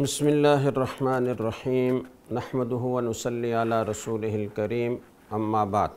बसमीम नहमदन रसूल करीम अम्माबाद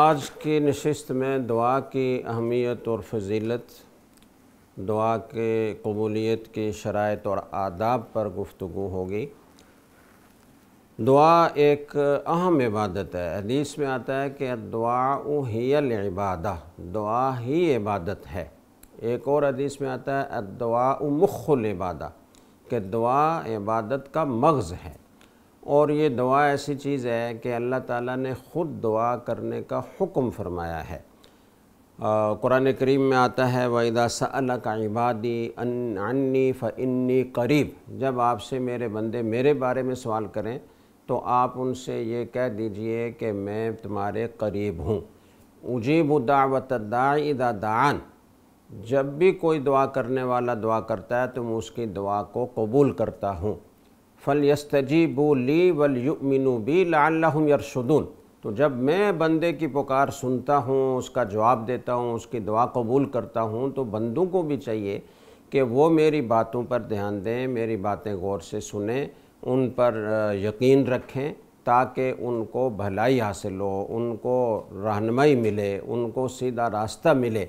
आज की नशस्त में दुआ की अहमियत और फजीलत दुआ के कबूलियत की शरात और आदाब पर गुफ्तु होगी दुआ एक अहम इबादत है हदीस में आता है कि दुआ हियल इबादा दुआ ही इबादत है एक और हदीस में आता है दुआ मुखल इबादा कि दुआ इबादत का मगज़ है और ये दुआ ऐसी चीज़ है कि अल्लाह ताला ने ख़ुद दुआ करने का हुक्म फरमाया है कुरान करीम में आता है वहीदा सल का इबादी अन्नी फ़न्नी करीब जब आपसे मेरे बंदे मेरे बारे में सवाल करें तो आप उनसे ये कह दीजिए कि मैं तुम्हारे करीब हूँ उजीब दावत दादा दान जब भी कोई दुआ करने वाला दुआ करता है तो मैं उसकी दुआ को कबूल करता हूँ फ़ल यस्तजी बोली वल युमिनु बी लाम यरशुदून तो जब मैं बंदे की पुकार सुनता हूँ उसका जवाब देता हूँ उसकी दुआ कबूल करता हूँ तो बंदों को भी चाहिए कि वो मेरी बातों पर ध्यान दें मेरी बातें गौर से सुने उन पर यकीन रखें ताकि उनको भलाई हासिल हो उनको रहनमई मिले उनको सीधा रास्ता मिले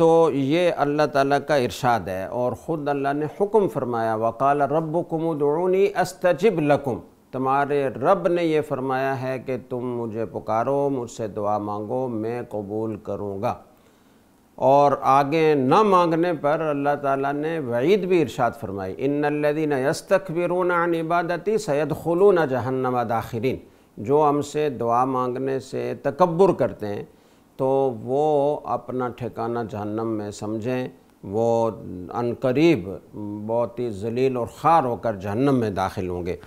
तो ये अल्लाह ताला का इरशाद है और ख़ुद अल्लाह ने हुक्म फरमाया वकाल रब कुमुदनी अस्तजिब लकुम तुम्हारे रब ने यह फरमाया है कि तुम मुझे पुकारो मुझसे दुआ मांगो मैं कबूल करूँगा और आगे न मांगने पर अल्लाह ताला ने वईद भी इरशाद फरमाई इन लदीन यस्तकबिरून अन इबादती सैद खलून जहन्नम दाखिरीन जो हमसे दुआ मांगने से तकबर करते हैं तो वो अपना ठिकाना जहन्नम में समझें वो अनकरीब बहुत ही जलील और ख़ार होकर जहन्नम में दाखिल होंगे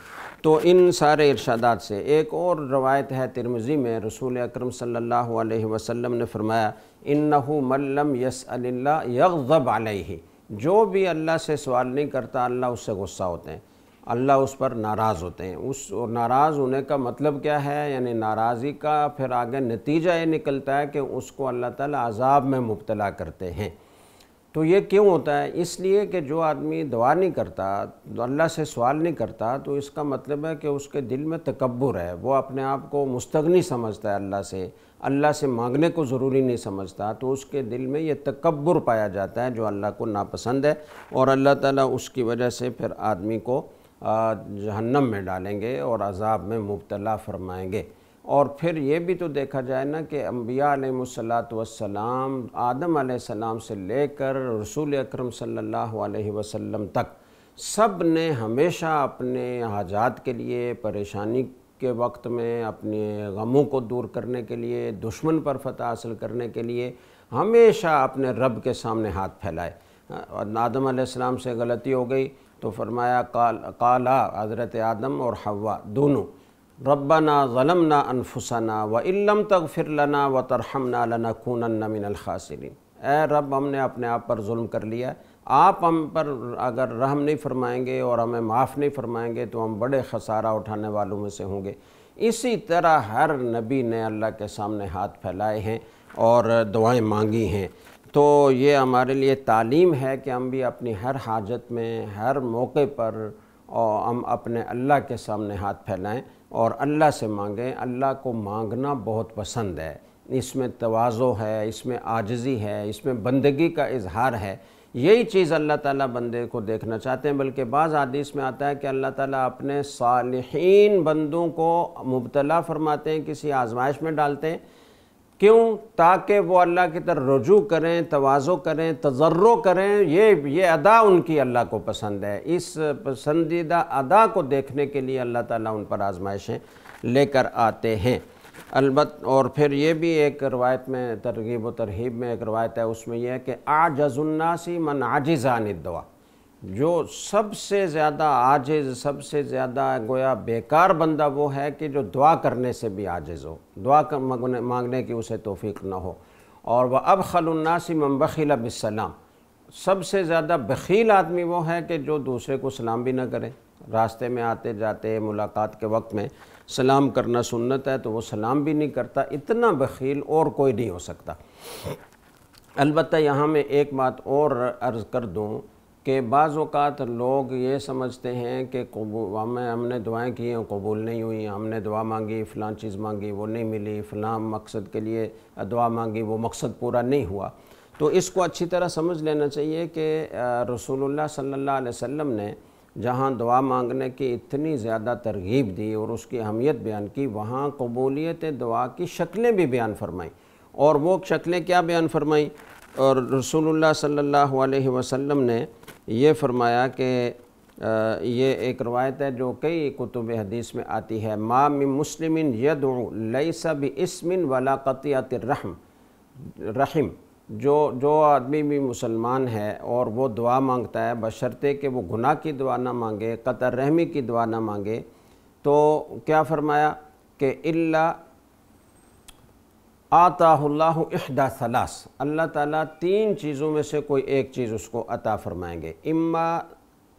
तो इन सारे इरशादात से एक और रवायत है तिरमज़ी में रसूल अकरम सल्लल्लाहु अलैहि वसल्लम ने फरमाया इन्नहु मल्लम यस यगज़ब अलैहि जो भी अल्लाह से सवाल नहीं करता अल्लाह उससे गुस्सा होते हैं अल्लाह उस पर नाराज़ होते हैं उस नाराज़ होने का मतलब क्या है यानी नाराज़ी का फिर आगे नतीजा ये निकलता है कि उसको अल्लाह ताला अजाब में मुबतला करते हैं तो ये क्यों होता है इसलिए कि जो आदमी दुआ नहीं करता अल्लाह से सवाल नहीं करता तो इसका मतलब है कि उसके दिल में तकबर है वो अपने आप को मुस्तगनी समझता है अल्लाह से अल्लाह से मांगने को ज़रूरी नहीं समझता तो उसके दिल में ये तकबर पाया जाता है जो अल्लाह को नापसंद है और अल्लाह ताला उसकी वजह से फिर आदमी को जहन्नम में डालेंगे और अजाब में मुबतला फरमाएंगे और फिर ये भी तो देखा जाए ना कि अम्बिया वसलाम आदम सलाम से लेकर रसूल अक्रम सम तक सब ने हमेशा अपने हाजात के लिए परेशानी के वक्त में अपने गमों को दूर करने के लिए दुश्मन पर फतह हासिल करने के लिए हमेशा अपने रब के सामने हाथ फैलाए आदम आसमाम से गलती हो गई तो फरमाया काल काला हज़रत आदम और हवा दोनों रब्बना ना अनफुसना व इलम तक फिर लना व तरहमना लना खून मिनलखासरीन ए रब हमने अपने आप पर जुल्म कर लिया आप हम पर अगर रहम नहीं फरमाएंगे और हमें माफ़ नहीं फरमाएंगे तो हम बड़े खसारा उठाने वालों में से होंगे इसी तरह हर नबी ने अल्लाह के सामने हाथ फैलाए हैं और दुआएं मांगी हैं तो ये हमारे लिए तालीम है कि हम भी अपनी हर हाजत में हर मौके पर और हम अपने अल्लाह के सामने हाथ फैलाएं और अल्लाह से मांगें अल्लाह को मांगना बहुत पसंद है इसमें तोज़ो है इसमें आजजी है इसमें बंदगी का इजहार है यही चीज़ अल्लाह ताला बंदे को देखना चाहते हैं बल्कि बाज़ आदिस में आता है कि अल्लाह ताला अपने सालहीन बंदों को मुबतला फरमाते हैं किसी आजमाइश में डालते हैं क्यों ताकि वो अल्लाह की तरफ रजू करें तोज़ो करें तजर्रो करें ये ये अदा उनकी अल्लाह को पसंद है इस पसंदीदा अदा को देखने के लिए अल्लाह ताला उन पर आजमाइशें लेकर आते हैं अलबत् और फिर ये भी एक रवायत में तरगीब व तरहीब में एक रवायत है उसमें यह है कि जजुन्नासी मन आजिज़ान दुआ जो सबसे ज़्यादा आजिज़ सबसे ज़्यादा गोया बेकार बंदा वो है कि जो दुआ करने से भी आजिज़ हो दुआ कर मांगने, मांगने की उसे तोफ़ी ना हो और वह अब खलन्नासी मम्बखिल बिसलाम सबसे ज़्यादा बखील आदमी वो है कि जो दूसरे को सलाम भी ना करे रास्ते में आते जाते मुलाकात के वक्त में सलाम करना सुन्नत है तो वो सलाम भी नहीं करता इतना बखील और कोई नहीं हो सकता अलबत्त यहाँ मैं एक बात और अर्ज़ कर दूँ कि बाज़ात लोग ये समझते हैं कि हमें हमने दुआएं की हैं कबूल नहीं हुई हमने दुआ मांगी फ़लाँ चीज़ मांगी वो नहीं मिली फ़लाँ मकसद के लिए दुआ मांगी वो मकसद पूरा नहीं हुआ तो इसको अच्छी तरह समझ लेना चाहिए कि रसूलुल्लाह सल्लल्लाहु अलैहि वसल्लम ने जहाँ दुआ मांगने की इतनी ज़्यादा तरगीब दी और उसकी अहमियत बयान की वहाँ कबूलियत दुआ की शक्लें भी बयान फरमाईं और वो शक्लें क्या बयान फरमाईं और रसूलुल्लाह सल्लल्लाहु अलैहि वसल्लम ने ये फरमाया कि ये एक रवायत है जो कई कुतुब हदीस में आती है माम में मुस्लिम यद लई सब इसमिन वाला क़तियात रहम रहीम जो जो आदमी भी मुसलमान है और वो दुआ मांगता है बशर्ते कि वो गुनाह की दुआ ना मांगे कतर रहमी की दुआ ना मांगे तो क्या फरमाया कि इल्ला आताहुल्लाहदा सलास अल्लाह ताला तीन चीज़ों में से कोई एक चीज़ उसको अता फरमाएंगे इम्मा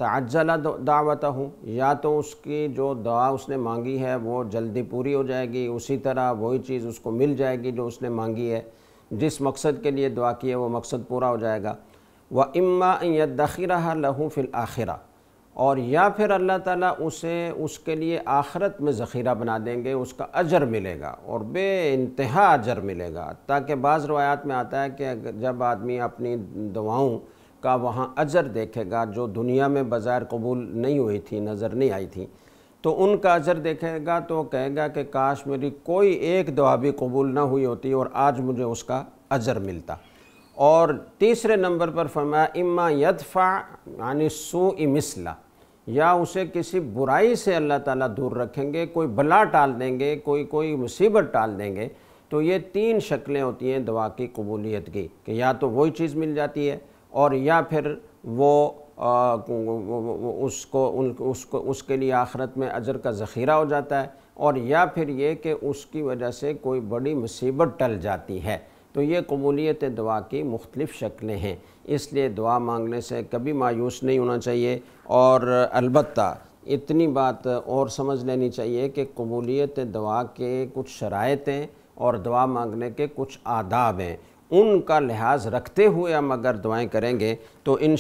ताजला दावत हूँ या तो उसकी जो दुआ उसने मांगी है वो जल्दी पूरी हो जाएगी उसी तरह वही चीज़ उसको मिल जाएगी जो उसने मांगी है जिस मकसद के लिए दुआ की है वो मकसद पूरा हो जाएगा व इम्मा यद दखिरा लहू फिल आखिरा और या फिर अल्लाह ताला उसे उसके लिए आखरत में ज़ख़ीरा बना देंगे उसका अजर मिलेगा और बे इंतहा अजर मिलेगा ताकि बाज़ रवायात में आता है कि जब आदमी अपनी दवाओं का वहाँ अजर देखेगा जो दुनिया में बाज़ार कबूल नहीं हुई थी नज़र नहीं आई थी तो उनका अजर देखेगा तो कहेगा कि काश मेरी कोई एक दवा भी कबूल ना हुई होती और आज मुझे उसका अजर मिलता और तीसरे नंबर पर फरमाया इम्मा यदफ़ा यानी सू इमिसला या उसे किसी बुराई से अल्लाह ताला दूर रखेंगे कोई बला टाल देंगे कोई कोई मुसीबत टाल देंगे तो ये तीन शक्लें होती हैं दवा की कबूलीत की कि या तो वही चीज़ मिल जाती है और या फिर वो आ, उसको उन उसको उसके लिए आखरत में अजर का ज़ख़ीरा हो जाता है और या फिर ये कि उसकी वजह से कोई बड़ी मुसीबत टल जाती है तो ये कबूलीत दवा की मुख्तलिफ़ शक्लें हैं इसलिए दुआ मांगने से कभी मायूस नहीं होना चाहिए और अलबत् इतनी बात और समझ लेनी चाहिए कि कबूलियत दुआ के कुछ शराइतें और दुआ मांगने के कुछ आदाब हैं उनका लिहाज रखते हुए हम अगर दुआएं करेंगे तो इन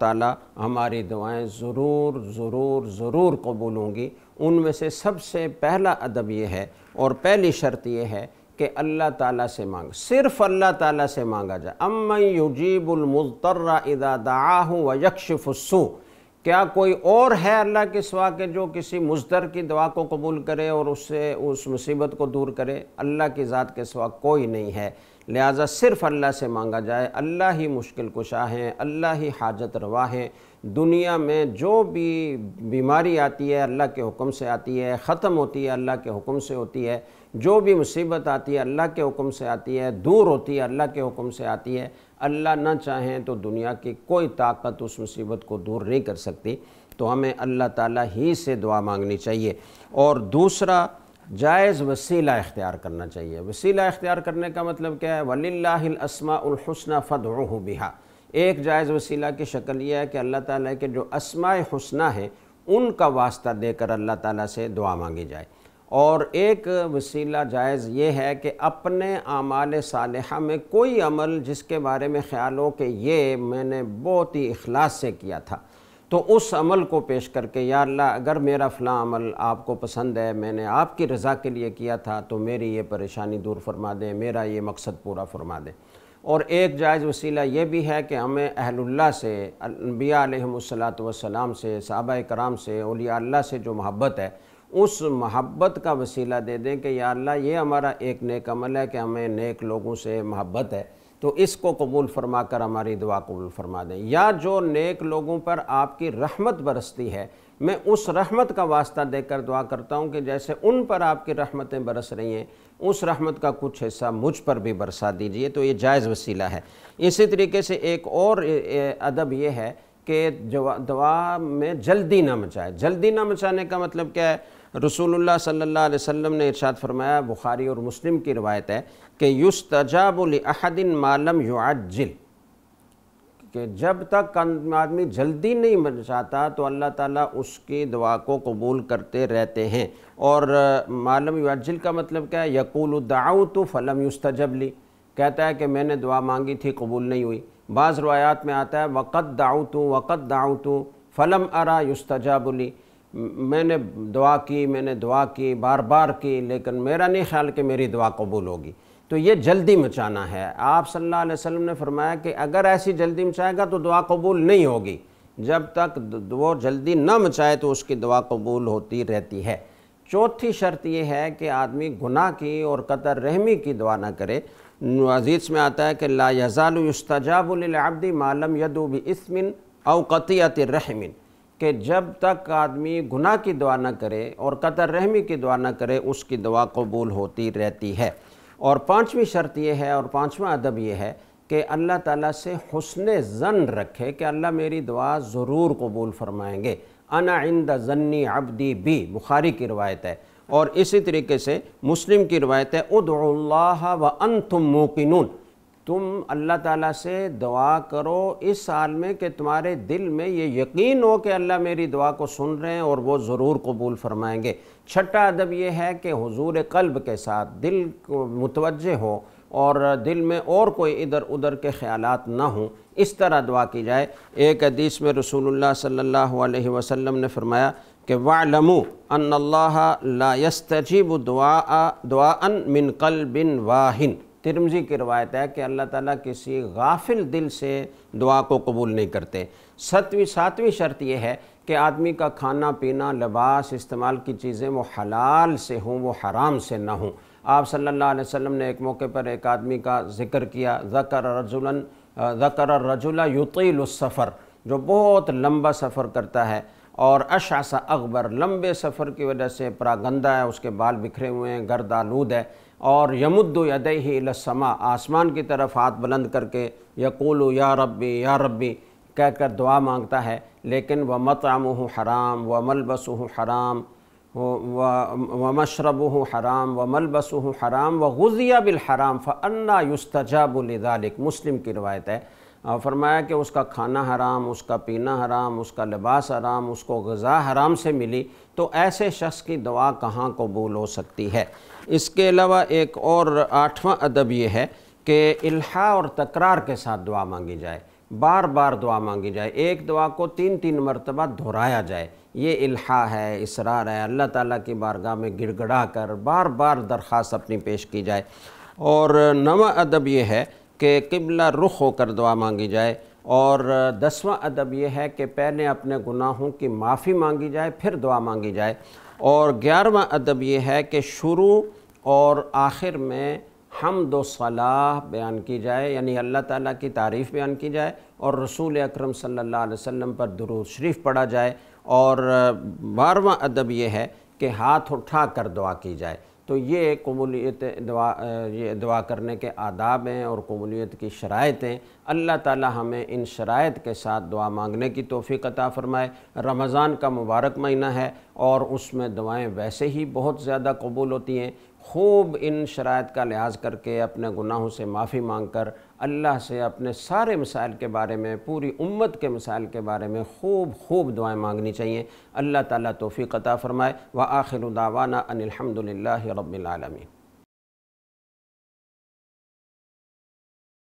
ताला हमारी दुआएं ज़रूर ज़रूर ज़रूर कबूल होंगी उनमें से सबसे पहला अदब ये है और पहली शर्त यह है कि अल्लाह ताला से मांग सिर्फ अल्लाह ताला से मांगा जाए अमन युजीबुलमतर्रा इदा व यकशफ़ु क्या कोई और है अल्लाह के सिवा के जो किसी मुजदर की दुआ को कबूल करे और उससे उस मुसीबत को दूर करे अल्लाह की ज़ात के सिवा कोई नहीं है लिहाजा सिर्फ़ अल्लाह से मांगा जाए अल्लाह ही मुश्किल कुशा हैं अल्लाह ही हाजत रवा हैं दुनिया में जो भी बीमारी आती है अल्लाह के हुक्म से आती है ख़त्म होती है अल्लाह के हुक्म से होती है जो भी मुसीबत आती है अल्लाह के हुक्म से आती है दूर होती है अल्लाह के हुक्म से आती है अल्लाह ना चाहें तो दुनिया की कोई ताकत उस मुसीबत को दूर नहीं कर सकती तो हमें अल्लाह ताला ही से दुआ मांगनी चाहिए और दूसरा जायज़ वसीला इख्तियार करना चाहिए वसीला इख्तियार करने का मतलब क्या है वलीलासमाउलहसना फ़दह बिहा एक जायज़ वसीला की शक्ल यह है कि अल्लाह ताला के जो असमा हसना हैं उनका वास्ता देकर अल्लाह ताला से दुआ मांगी जाए और एक वसीला जायज़ ये है कि अपने आमाल साल में कोई अमल जिसके बारे में ख्याल हो कि ये मैंने बहुत ही अखलास से किया था तो उस अमल को पेश करके यार ला अगर मेरा फ़लाँ अमल आपको पसंद है मैंने आपकी रज़ा के लिए किया था तो मेरी ये परेशानी दूर फरमा दें मेरा ये मकसद पूरा फरमा दें और एक जायज़ वसीला ये भी है कि हमें अहलुल्ला से अम्बिया वसलाम से सबा कराम से अलिया से जो मोहब्बत है उस मोहब्बत का वसीला दे दें कि या अल्लाह ये हमारा एक नेक अमल है कि हमें नेक लोगों से मोहब्बत है तो इसको कबूल फरमा कर हमारी दुआ कबूल फरमा दें या जो नेक लोगों पर आपकी रहमत बरसती है मैं उस रहमत का वास्ता देकर दुआ करता हूँ कि जैसे उन पर आपकी रहमतें बरस रही हैं उस रहमत का कुछ हिस्सा मुझ पर भी बरसा दीजिए तो ये जायज़ वसीला है इसी तरीके से एक और अदब ये है कि दवा में जल्दी ना मचाए जल्दी ना मचाने का मतलब क्या है रसूलुल्लाह सल्लल्लाहु अलैहि वसल्लम ने इरशाद फरमाया बुखारी और मुस्लिम की रवायत है कि युस अहदिन मालम युआजिल कि जब तक आदमी जल्दी नहीं मचाता तो अल्लाह ताला उसकी दुआ को कबूल करते रहते हैं और मालम युआजिल का मतलब क्या है यकूल दाऊ तो फ़लम युस्तजबली कहता है कि मैंने दुआ मांगी थी कबूल नहीं हुई बाज़ रवायात में आता है वक्त दाऊँ तू वक़्त दाऊँ तू फ़लम अरा बोली मैंने दुआ की मैंने दुआ की बार बार की लेकिन मेरा नहीं ख्याल कि मेरी दुआ कबूल होगी तो ये जल्दी मचाना है आप सल्लल्लाहु अलैहि वसल्लम ने फरमाया कि अगर ऐसी जल्दी मचाएगा तो दुआ कबूल नहीं होगी जब तक वो जल्दी ना मचाए तो उसकी दुआ कबूल होती रहती है चौथी शर्त यह है कि आदमी गुनाह की और कतर रहमी की दुआ ना करे अजीज़ में आता है कि ला यजालस्तजाबदी मालम भी इसमिन अवक़तियत रहमिन कि जब तक आदमी गुनाह की दुआ न करे और कतर रहमी की दुआ न करे उसकी दुआ कबूल होती रहती है और पाँचवीं शर्त यह है और पाँचवा अदब यह है कि अल्लाह ताला से हसन ज़न रखे कि अल्लाह मेरी दुआ ज़रूर कबूल फरमाएंगे अना इंद जन्नी अबदी बी बुखारी की रवायत है और इसी तरीके से मुस्लिम की रवायत है उद्ला व अन तुम मोकिन तुम अल्लाह ताला से दुआ करो इस साल में कि तुम्हारे दिल में ये यकीन हो कि अल्लाह मेरी दुआ को सुन रहे हैं और वो ज़रूर कबूल फरमाएंगे छठा अदब ये है कि हुजूर कल्ब के साथ दिल को मुतवजह हो और दिल में और कोई इधर उधर के ख्यालात ना हों इस तरह दुआ की जाए एक हदीस में रसूलुल्लाह सल्लल्लाहु अलैहि वसल्लम ने फरमाया कि वालमू अनस्तजीब दुआ दुआ मिन कल बिन वाहन तिरमजी की रवायत है कि अल्लाह ताला किसी गाफिल दिल से दुआ को कबूल नहीं करते सतवीं सातवीं शर्त यह है कि आदमी का खाना पीना लबास इस्तेमाल की चीज़ें वो हलाल से हों वो हराम से ना हों आप सल्लल्लाहु अलैहि वसल्लम ने एक मौके पर एक आदमी का जिक्र किया ज़कर रजुलन ज़कर रजुला युतील सफ़र जो बहुत लंबा सफ़र करता है और अशासा अकबर लंबे सफ़र की वजह से परागंदा है उसके बाल बिखरे हुए हैं गर्द आलूद है और यमुद्दयदही लसमा आसमान की तरफ हाथ बुलंद करके यकोलो या रब्बी या रब्बी कहकर दुआ मांगता है लेकिन व मतम हराम व मलबस हराम व मशरब हराम व मलबस हराम व गुजिया बिल हराम फ़न्ना युस्तजाबुलदालिक मुस्लिम की रवायत है फरमाया कि उसका खाना हराम उसका पीना हराम उसका लिबास हराम उसको गज़ा हराम से मिली तो ऐसे शख्स की दुआ कहाँ कबूल हो सकती है इसके अलावा एक और आठवां अदब यह है कि इल्हा और तकरार के साथ दुआ मांगी जाए बार बार दुआ मांगी जाए एक दुआ को तीन तीन मरतबा दोहराया जाए ये इल्हा है इसरार है अल्लाह ताला की बारगाह में गिड़गड़ा कर बार बार दरख्वास्त अपनी पेश की जाए और नवा अदब ये है कि किबला रुख होकर दुआ मांगी जाए और दसवां अदब यह है कि पहले अपने गुनाहों की माफ़ी मांगी जाए फिर दुआ मांगी जाए और ग्यारहवा अदब यह है कि शुरू और आखिर में हम दो सलाह बयान की जाए यानी अल्लाह ताला की तारीफ़ बयान की जाए और रसूल अकरम सल्लल्लाहु अलैहि वसल्लम पर दरूद शरीफ पढ़ा जाए और बारहवा अदब यह है कि हाथ उठा कर दुआ की जाए तो ये कबूलीत दवा ये दवा करने के आदाब हैं और कबूलीत की शरात हैं अल्लाह ताला हमें इन शरात के साथ दुआ मांगने की तोफ़ी अता फ़रमाए रमज़ान का मुबारक महीना है और उसमें दुआएं वैसे ही बहुत ज़्यादा कबूल होती हैं खूब इन शरात का लिहाज करके अपने गुनाहों से माफ़ी मांग कर अल्लाह से अपने सारे मिसाइल के बारे में पूरी उम्मत के मिसाइल के बारे में खूब खूब दुआएं मांगनी चाहिए अल्लाह ताला तोफ़ी अता फ़रमाए व आखिर दावाना अनिलहमदिल्ला रबालमीन